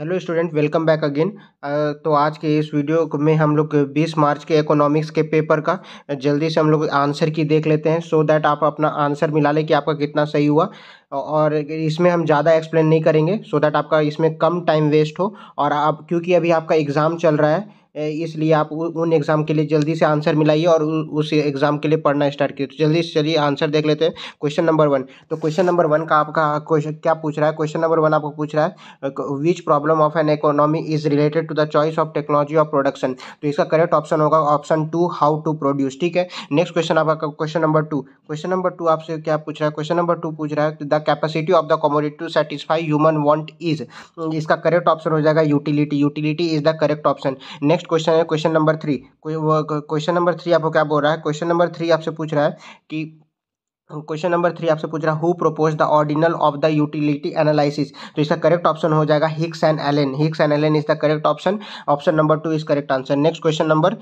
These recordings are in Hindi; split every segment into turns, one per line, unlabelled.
hello student welcome back again तो आज के इस वीडियो में हम लोग 20 मार्च के इकोनॉमिक्स के पेपर का जल्दी से हम लोग आंसर की देख लेते हैं सो so दैट आप अपना आंसर मिला लें कि आपका कितना सही हुआ और इसमें हम ज़्यादा एक्सप्लेन नहीं करेंगे सो so दैट आपका इसमें कम टाइम वेस्ट हो और आप क्योंकि अभी आपका एग्ज़ाम चल रहा है इसलिए आप उन एग्ज़ाम के लिए जल्दी से आंसर मिलाइए और उस एग्ज़ाम के लिए पढ़ना स्टार्ट कीजिए तो जल्दी से चलिए आंसर देख लेते हैं क्वेश्चन नंबर वन तो क्वेश्चन नंबर वन का आपका क्वेश्चन क्या पूछ रहा है क्वेश्चन नंबर वन आपको पूछ रहा है which problem of an economy is related to the choice of technology of production तो इसका करेक्ट ऑप्शन होगा option two how to produce ठीक है नेक्स्ट क्वेश्चन आपका question number two question number two आपसे क्या पूछ रहा है क्वेश्चन नंबर टू पूछ रहा है तो capacity of the commodity to satisfy human want is इसका करेक्ट ऑप्शन हो जाएगा utility utility is the correct option next question है question number three question number three आपको क्या बोल रहा है क्वेश्चन नंबर थ्री आपसे पूछ रहा है कि क्वेश्चन नंबर थ्री आपसे पूछ रहा who propose the ordinal of the utility analysis तो इसका करेक्ट ऑप्शन हो जाएगा Hicks and Allen Hicks and Allen is the correct option option number two is correct answer next question number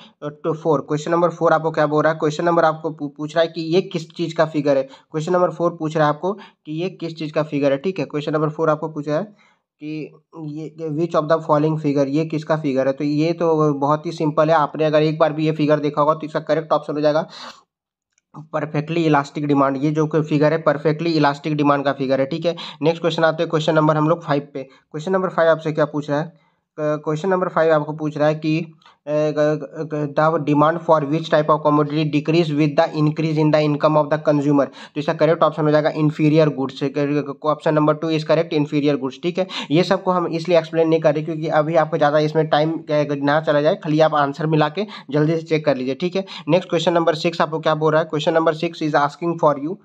four question number four आपको क्या बोल रहा है क्वेश्चन नंबर आपको पूछ रहा है कि ये किस चीज़ का फिगर है क्वेश्चन नंबर फोर पूछ रहा है आपको कि ये किस चीज़ का फिगर है ठीक है क्वेश्चन नंबर फोर आपको पूछ रहा है कि ये which of the following figure ये किसका फिगर है तो ये तो बहुत ही सिंपल है आपने अगर एक बार भी ये फिगर देखा होगा तो इसका करेक्ट ऑप्शन हो जाएगा परफेक्टली इलास्टिक डिमांड ये जो फिगर है परफेक्टली इलास्टिक डिमांड का फिगर है ठीक है नेक्स्ट क्वेश्चन आते हैं क्वेश्चन नंबर हम लोग फाइव पे क्वेश्चन नंबर फाइव आपसे क्या पूछ रहा है क्वेश्चन नंबर फाइव आपको पूछ रहा है कि the demand for which type of commodity decrease with the increase in the income of the consumer तो इसका करेक्ट ऑप्शन हो जाएगा inferior goods option number two is correct inferior goods ठीक है ये सबको हम इसलिए एक्सप्लेन नहीं कर रहे क्योंकि अभी आपको ज़्यादा इसमें टाइम ना चला जाए खाली आप आंसर मिला के जल्दी से चेक कर लीजिए ठीक है नेक्स्ट क्वेश्चन नंबर सिक्स आपको क्या बोल रहा है question number six is asking for you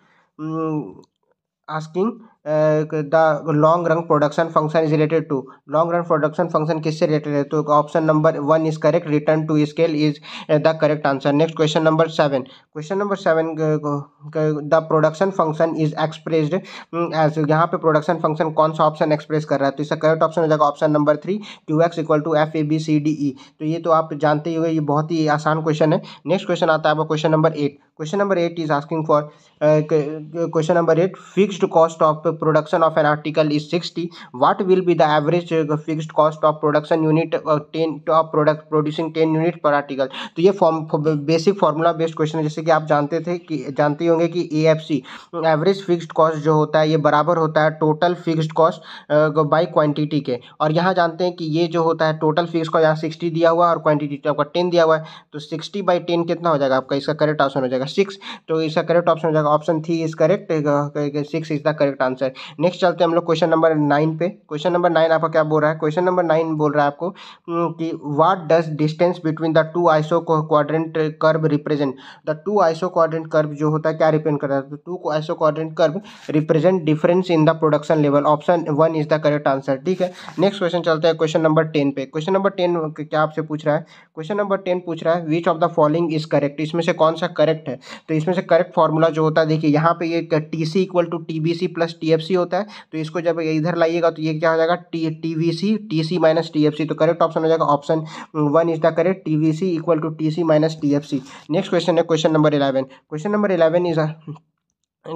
asking the long run production function is related to long run production function किससे रिलेटेड है तो option number one is correct return to scale is the correct answer next question number seven question number seven the production function is expressed as यहाँ पे प्रोडक्शन फंक्शन कौन सा ऑप्शन एक्सप्रेस कर रहा है तो इसका करेक्ट ऑप्शन हो जाएगा option number three two X equal to F A B C D E तो ये तो आप जानते ही हो ये बहुत ही आसान क्वेश्चन है नेक्स्ट क्वेश्चन आता है आपका question number eight question number eight is asking for question number eight fixed cost of production of an article is sixty what will be the average fixed cost of production unit ten of product producing ten unit per article तो ये form basic formula based question है जैसे कि आप जानते थे कि जानते होंगे कि A F C average fixed cost जो होता है ये बराबर होता है total fixed cost by quantity के और यहाँ जानते हैं कि ये जो होता है टोटल फिक्स का यहाँ सिक्सटी दिया हुआ है और क्वान्टिटी आपका टेन दिया हुआ है तो सिक्सटी बाई टेन कितना हो जाएगा आपका इसका करेक्ट ऑप्शन हो जाएगा सिक्स तो इसका करेक्ट ऑप्शन हो जाएगा option three is correct six is the correct answer answer next चलते हैं हम लोग क्वेश्चन नंबर नाइन पे क्वेश्चन नंबर नाइन आपका क्या बोल रहा है क्वेश्चन नंबर नाइन बोल रहा है आपको हम्म, कि what does distance between the two iso quadrant curve represent the two iso quadrant curve जो होता है क्या रिप्रेजेंट करता है two iso quadrant curve represent difference in the production level option one is the correct answer ठीक है नेक्स्ट क्वेश्चन चलते हैं क्वेश्चन नंबर टेन पे क्वेश्चन नंबर टेन क्या आपसे पूछ रहा है क्वेश्चन नंबर टेन पूछ रहा है which of the following is correct इसमें से कौन सा करेक्ट है तो इसमें से करेक्ट फॉर्मूला जो होता है देखिए यहाँ पे ये T C equal to T B C plus T TFC होता है तो इसको जब इधर लाइएगा तो ये क्या हो जाएगा T TVC TC minus TFC तो करेक्ट ऑप्शन हो जाएगा option one is the correct TVC equal to TC minus TFC next question है question number eleven question number eleven is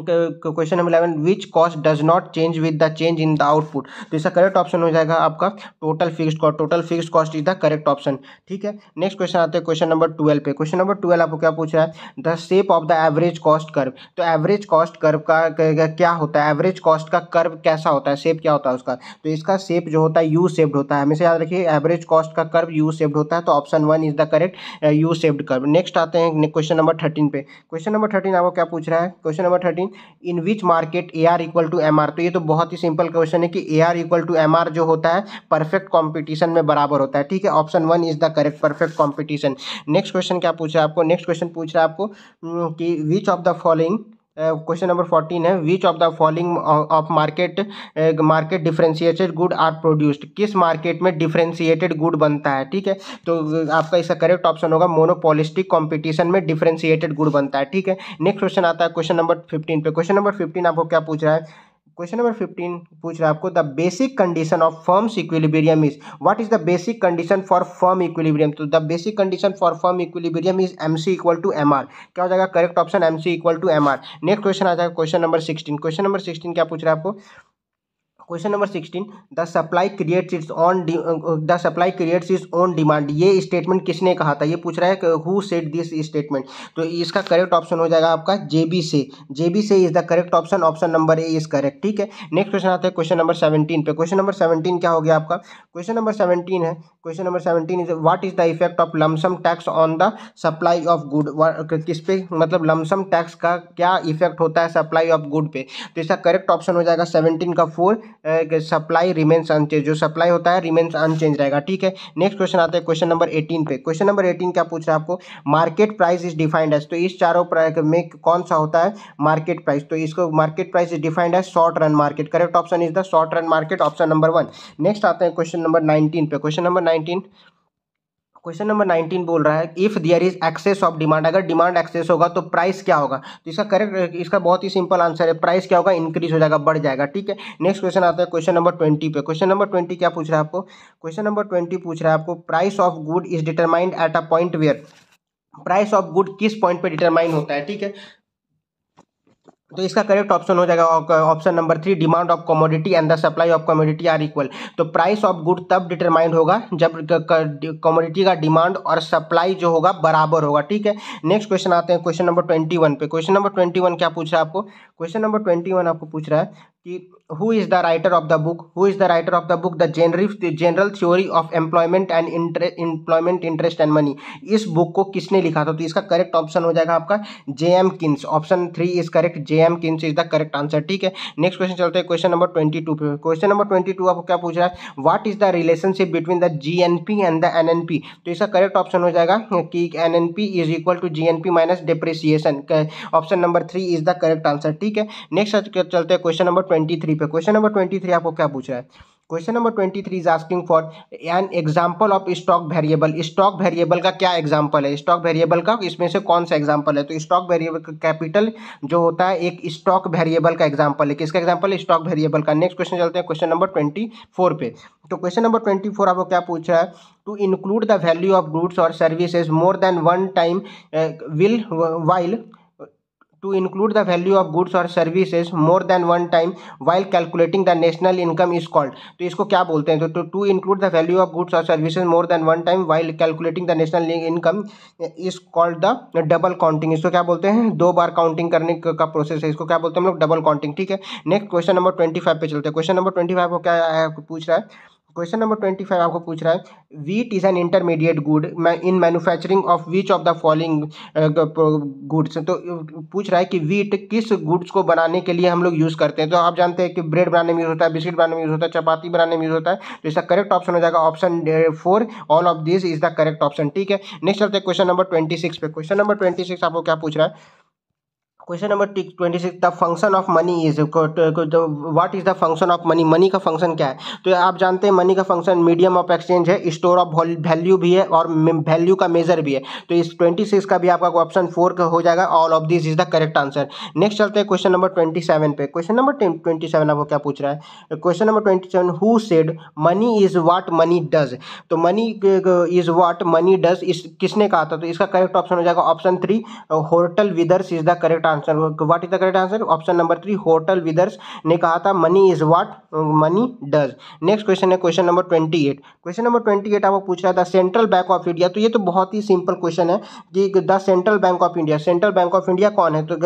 question number eleven which cost does not change with the change in the output तो इसका करेक्ट ऑप्शन हो जाएगा आपका total fixed cost total fixed cost is the correct option ठीक है नेक्स्ट क्वेश्चन आते हैं क्वेश्चन नंबर ट्वेल्व पे क्वेश्चन नंबर ट्वेल्व आपको क्या पूछ रहा है the shape of the average cost curve तो एवरेज कॉस्ट कर्व का क्या होता है एवरेज कॉस्ट का कर्व कैसा होता है शेप क्या होता है उसका तो इसका शेप जो होता है यू शेप्ड होता है हमेशा याद रखिए एवरेज कॉस्ट का कर्व यू शेप्ड होता है तो option one is the correct U shaped curve next आते हैं क्वेश्चन नंबर थर्टीन पे क्वेश्चन नंबर थर्टीन आपको क्या पूछ रहा है question number thirteen mean in which market A R equal to M R तो ये तो बहुत ही सिंपल क्वेश्चन है कि A R equal to M R जो होता है परफेक्ट कॉम्पिटिशन में बराबर होता है ठीक है option one is the correct perfect competition next question क्या पूछा आपको नेक्स्ट क्वेश्चन पूछ रहा है आपको हम्म, कि which of the following question number fourteen है which of the following of market market differentiated good are produced किस मार्केट में डिफ्रेंशिएटेड गुड बनता है ठीक है तो आपका इसका करेक्ट ऑप्शन होगा मोनोपोलिस्टिक कंपटीशन में डिफ्रेंशिएटेड गुड बनता है ठीक है नेक्स्ट क्वेश्चन आता है क्वेश्चन नंबर फिफ्टीन पे क्वेश्चन नंबर फिफ्टीन आपको क्या पूछ रहा है क्वेश्चन नंबर फिफ्टीन पूछ रहा है आपको the basic condition of firms equilibrium is what is the basic condition for firm equilibrium तो the basic condition for firm equilibrium is M C equal to M R क्या हो जाएगा correct option M C equal to M R next question आ जाएगा question number sixteen question number sixteen क्या पूछ रहा है आपको question number sixteen the supply creates its own the supply creates its own demand ये स्टेटमेंट किसने कहा था ये पूछ रहा है कि हु सेट दिस स्टेटमेंट तो इसका करेक्ट ऑप्शन हो जाएगा आपका जेबी Say JB Say is the correct option option number A is correct ठीक है नेक्स्ट क्वेश्चन आता है क्वेश्चन नंबर सेवेंटीन पे क्वेश्चन नंबर सेवेंटीन क्या हो गया आपका क्वेश्चन नंबर सेवेंटीन है question number seventeen is what is the effect of lump sum tax on the supply of good किस पे मतलब लमसम टैक्स का क्या इफेक्ट होता है सप्लाई ऑफ गुड पे तो इसका करेक्ट ऑप्शन हो जाएगा सेवनटीन का फोर सप्लाई रिमेंस अनचेंज जो सप्लाई होता है रिमेंस अनचेंज रहेगा ठीक है नेक्स्ट क्वेश्चन आता है क्वेश्चन नंबर एटीन पे क्वेश्चन नंबर एटीन क्या पूछ रहा है आपको market price is defined as तो इस चारों में कौन सा होता है मार्केट प्राइस तो इसको market price is defined as short run market correct option is the short run market option number one next आते हैं क्वेश्चन नंबर नाइनटीन पे question number nineteen question number nineteen बोल रहा है if there is excess of demand अगर डिमांड एक्सेस होगा तो प्राइस क्या होगा तो इसका करेक्ट इसका बहुत ही सिंपल आंसर है प्राइस क्या होगा इंक्रीज हो जाएगा बढ़ जाएगा ठीक है नेक्स्ट क्वेश्चन आता है क्वेश्चन नंबर ट्वेंटी पे क्वेश्चन नंबर ट्वेंटी क्या पूछ रहा है आपको क्वेश्चन नंबर ट्वेंटी पूछ रहा है आपको price of good is determined at a point where price of good किस पॉइंट पे डिटरमाइन होता है ठीक है तो इसका करेक्ट ऑप्शन हो जाएगा option number three demand of commodity and the supply of commodity are equal तो प्राइस ऑफ गुड तब डिटरमाइंड होगा जब कमोडिटी का डिमांड और सप्लाई जो होगा बराबर होगा ठीक है नेक्स्ट क्वेश्चन आते हैं क्वेश्चन नंबर ट्वेंटी वन पे क्वेश्चन नंबर ट्वेंटी वन क्या पूछ रहा है आपको क्वेश्चन नंबर ट्वेंटी वन आपको पूछ रहा है कि who is the writer of the book who is the writer of the book the general general theory of employment and employment interest and money इस बुक को किसने लिखा था तो इसका करेक्ट ऑप्शन हो जाएगा आपका J M Keynes option three is correct J M Keynes is the correct answer ठीक है नेक्स्ट क्वेश्चन चलते हैं क्वेश्चन नंबर ट्वेंटी टू पे क्वेश्चन नंबर ट्वेंटी टू आपको क्या पूछ रहा है what is the relationship between the G N P and the N N P तो इसका करेक्ट ऑप्शन हो जाएगा कि N N P is equal to G N P minus depreciation option number three is the correct answer ठीक है नेक्स्ट चलते हैं क्वेश्चन नंबर ट्वेंटी थ्री पे क्वेश्चन नंबर ट्वेंटी थ्री आपको क्या पूछ रहा है question number twenty three is asking for an example of stock variable stock variable का क्या एग्जांपल है स्टॉक वेरिएबल का इसमें से कौन सा एग्जांपल है तो स्टॉक वेरिएबल का कैपिटल जो होता है एक स्टॉक वेरिएबल का एग्जांपल है किसका एग्जांपल है स्टॉक वेरिएबल का नेक्स्ट क्वेश्चन चलते हैं क्वेश्चन नंबर ट्वेंटी फोर पे तो क्वेश्चन नंबर ट्वेंटी फोर आपको क्या पूछ रहा है to include the value of goods और services more than one time will while to include the value of goods or services more than one time while calculating the national income is called to isko kya bolte hain to to include the value of goods or services more than one time while calculating the national income is called the double counting isko kya bolte hain do bar counting karne ka process hai isko kya bolte hain hum log double counting theek hai next question number 25 pe chalte hain question number 25 twenty kya को क्या पूछ रहा है क्वेश्चन नंबर ट्वेंटी फाइव आपको पूछ रहा है wheat is an intermediate good in manufacturing of which of the following goods तो पूछ रहा है कि वीट किस गुड्स को बनाने के लिए हम लोग यूज़ करते हैं तो आप जानते हैं कि ब्रेड बनाने में यूज़ होता है बिस्किट बनाने में यूज़ होता है चपाती बनाने में यूज़ होता है तो इसका करेक्ट ऑप्शन हो जाएगा option four all of this is the correct option ठीक है नेक्स्ट चलते हैं क्वेश्चन नंबर ट्वेंटी सिक्स पे क्वेश्चन नंबर ट्वेंटी सिक्स आपको क्या पूछ रहा है question number twenty six the function of money is what is the function of money money का फंक्शन क्या है तो आप जानते हैं मनी का फंक्शन मीडियम ऑफ एक्सचेंज है स्टोर ऑफ वैल्यू भी है और वैल्यू का मेजर भी है तो इस ट्वेंटी सिक्स का भी आपका ऑप्शन फोर का हो जाएगा all of this is the correct answer next चलते हैं क्वेश्चन नंबर ट्वेंटी सेवन पे क्वेश्चन नंबर ट्वेंटी सेवन आपको क्या पूछ रहा है question number twenty seven who said money is what money does तो money is what money does इस किसने कहा था तो इसका करेक्ट ऑप्शन हो जाएगा option three Hartley Withers is the correct answer what is the correct answer option number three Hartley Withers ने कहा था money is what money does next question है question number twenty eight question number twenty eight आपको पूछ रहा था सेंट्रल बैंक ऑफ इंडिया तो ये तो बहुत ही सिंपल क्वेश्चन है कि the central bank of India central bank of India कौन है तो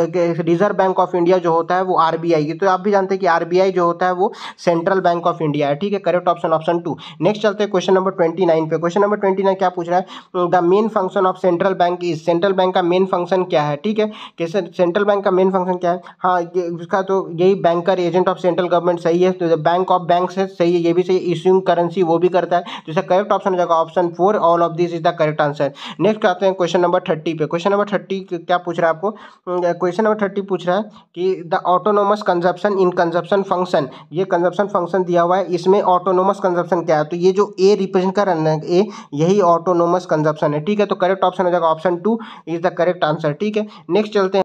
रिजर्व बैंक ऑफ इंडिया जो होता है वो आरबीआई की तो आप भी जानते हैं कि आरबीआई जो होता है वो सेंट्रल बैंक ऑफ इंडिया है ठीक है correct option option two next चलते हैं क्वेश्चन नंबर ट्वेंटी नाइन पे क्वेश्चन नंबर ट्वेंटी नाइन क्या पूछ रहा है the main function of central bank is central bank का मेन फंक्शन क्या है ठीक है कैसे सेंट्रल सेंट्रल बैंक का मेन फंक्शन क्या है हाँ उसका तो यही banker agent of central government सही है तो बैंक ऑफ बैंक है सही है ये भी सही इश्यूंग करेंसी वो भी करता है तो इसका करेक्ट ऑप्शन हो जाएगा option four all of this is the correct answer next आते हैं क्वेश्चन नंबर थर्टी पे क्वेश्चन नंबर थर्टी क्या पूछ रहा है आपको क्वेश्चन नंबर थर्टी पूछ रहा है कि the autonomous consumption in consumption function ये कंजप्शन फंक्शन दिया हुआ है इसमें ऑटोनोमस कंजप्शन क्या है तो ये जो ए रिप्रेजेंट कर रहा है ए यही ऑटोनोमस कंजप्शन है ठीक है तो करेक्ट ऑप्शन हो जाएगा option two is the correct answer ठीक है नेक्स्ट चलते हैं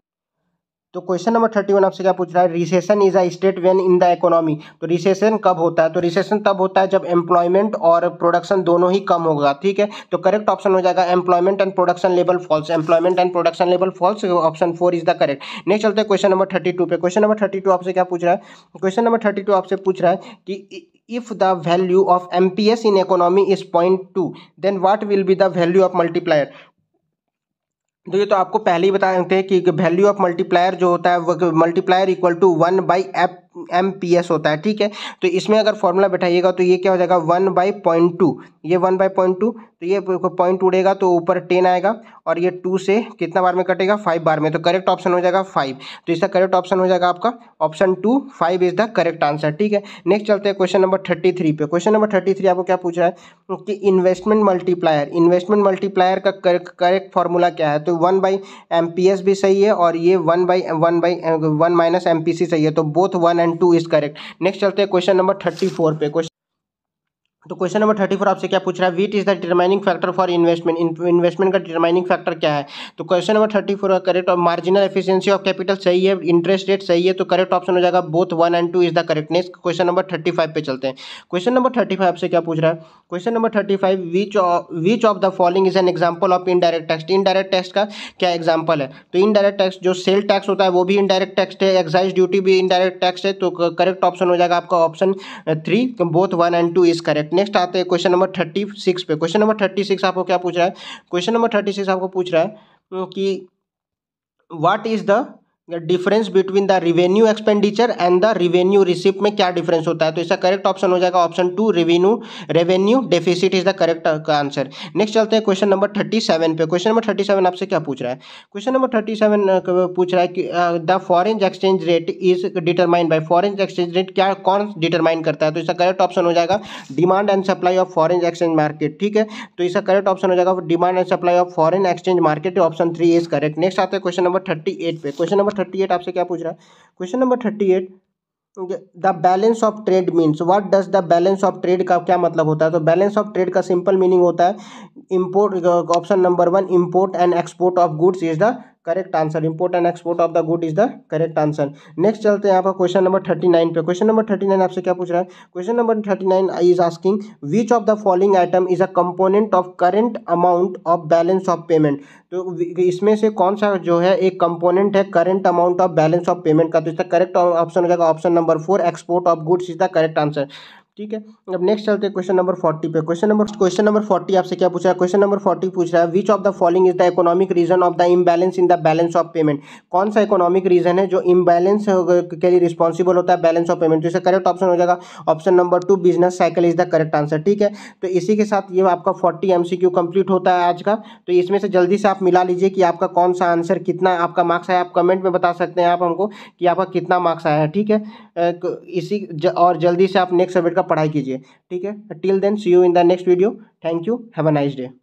तो क्वेश्चन नंबर थर्टी वन आपसे क्या पूछ रहा है recession is a state when in the economy तो रिसेशन कब होता है तो रिसेशन तब होता है जब एम्प्लॉयमेंट और प्रोडक्शन दोनों ही कम होगा ठीक है तो करेक्ट ऑप्शन हो जाएगा employment and production level falls employment and production level falls option four is the correct next चलते हैं क्वेश्चन नंबर थर्टी टू पे क्वेश्चन नंबर थर्टी टू आपसे क्या पूछ रहा है क्वेश्चन नंबर थर्टी टू आपसे पूछ रहा है कि if the value of MPS in economy is 0.2 then what will be the value of multiplier तो ये तो आपको पहले ही बता देते हैं कि वैल्यू ऑफ मल्टीप्लायर जो होता है multiplier equal to one by एप एम पी एस होता है ठीक है तो इसमें अगर फॉर्मूला बैठाइएगा तो ये क्या हो जाएगा वन बाई पॉइंट टू ये वन बाई पॉइंट टू तो ये पॉइंट उड़ेगा तो ऊपर टेन आएगा और ये टू से कितना बार में कटेगा फाइव बार में तो करेक्ट ऑप्शन हो जाएगा फाइव तो इसका करेक्ट ऑप्शन हो जाएगा आपका option two five is the correct answer ठीक है नेक्स्ट चलते हैं क्वेश्चन नंबर थर्टी थ्री पे क्वेश्चन नंबर थर्टी थ्री आपको क्या पूछ रहा है कि इन्वेस्टमेंट मल्टीप्लायर इन्वेस्टमेंट मल्टीप्लायर का करेक्ट फॉर्मूला क्या है तो one by M P S भी सही है और ये one by one by one minus M P C सही है तो both one and two is correct next चलते हैं क्वेश्चन नंबर थर्टी फोर पे क्वेश्चन तो क्वेश्चन नंबर थर्टी फोर आपसे क्या पूछ रहा है what is the determining factor for investment investment का डिटरमाइनिंग फैक्टर क्या है तो question number thirty four correct और मार्जिनल एफिशिएंसी ऑफ कैपिटल सही है इंटरेस्ट रेट सही है तो करेक्ट ऑप्शन हो जाएगा both one and two is the correctness question number thirty five पे चलते हैं क्वेश्चन नंबर थर्टी फाइव आपसे क्या पूछ रहा है question number thirty five which which of the following is an example of indirect tax indirect tax का क्या एग्जाम्पल है तो इनडायरेक्ट टैक्स जो सेल टैक्स होता है वो भी इनडायरेक्ट टैक्स है एक्साइज ड्यूटी भी इनडायरेक्ट टैक्स है तो करेक्ट ऑप्शन हो जाएगा आपका option three both one and two is correct next आते हैं क्वेश्चन नंबर थर्टी सिक्स पे क्वेश्चन नंबर थर्टी सिक्स आपको क्या पूछ रहा है क्वेश्चन नंबर थर्टी सिक्स आपको पूछ रहा है कि what is the difference between the revenue expenditure and the revenue receipt में क्या डिफरेंस होता है तो इसका करेक्ट ऑप्शन हो जाएगा option two revenue revenue deficit is the correct answer next चलते हैं क्वेश्चन नंबर थर्टी सेवन पे क्वेश्चन नंबर थर्टी सेवन आपसे क्या पूछ रहा है क्वेश्चन नंबर थर्टी सेवन पूछ रहा है कि the foreign exchange rate is determined by foreign exchange rate क्या कौन डिटरमाइन करता है तो इसका करेक्ट ऑप्शन हो जाएगा demand and supply of foreign exchange market ठीक है तो इसका करेक्ट ऑप्शन हो जाएगा demand and supply of foreign exchange market option three is correct next आते हैं क्वेश्चन नंबर थर्टी एट पे question number number thirty eight आपसे क्या पूछ रहा है question number thirty eight the balance of trade means what does the balance of trade का क्या मतलब होता है तो बैलेंस ऑफ ट्रेड का सिंपल मीनिंग होता है import option number one import and export of goods is the correct answer import and export of the good is the correct answer next चलते हैं आपका क्वेश्चन नंबर थर्टी नाइन पे क्वेश्चन नंबर थर्टी नाइन आपसे क्या पूछ रहा है question number thirty nine is asking which of the following item is a component of current amount of balance of payment तो इसमें से कौन सा जो है एक कंपोनेंट है current amount of balance of payment का तो इसका करेक्ट ऑप्शन हो जाएगा option number four export of goods is the correct answer ठीक है अब नेक्स्ट चलते हैं क्वेश्चन नंबर फोर्टी पे question number question number forty आपसे क्या पूछा है क्वेश्चन नंबर फोर्टी पूछ रहा है which of the following is the economic reason of the imbalance in the balance of payment कौन सा इकोनॉमिक रीजन है जो इम्बैलेंस के लिए रिस्पॉन्सिबल होता है बैलेंस ऑफ पेमेंट तो इसका करेक्ट ऑप्शन हो जाएगा option number two business cycle is the correct answer ठीक है तो इसी के साथ ये आपका फोर्टी एम कंप्लीट होता है आज का तो इसमें से जल्दी से आप मिला लीजिए कि आपका कौन सा आंसर कितना आपका मार्क्स आया आप कमेंट में बता सकते हैं आप हमको कि आपका कितना मार्क्स आया है ठीक है इसी और जल्दी से आप नेक्स्ट सब्जेक्ट का पढ़ाई कीजिए ठीक है till then see you in the next video thank you have a nice day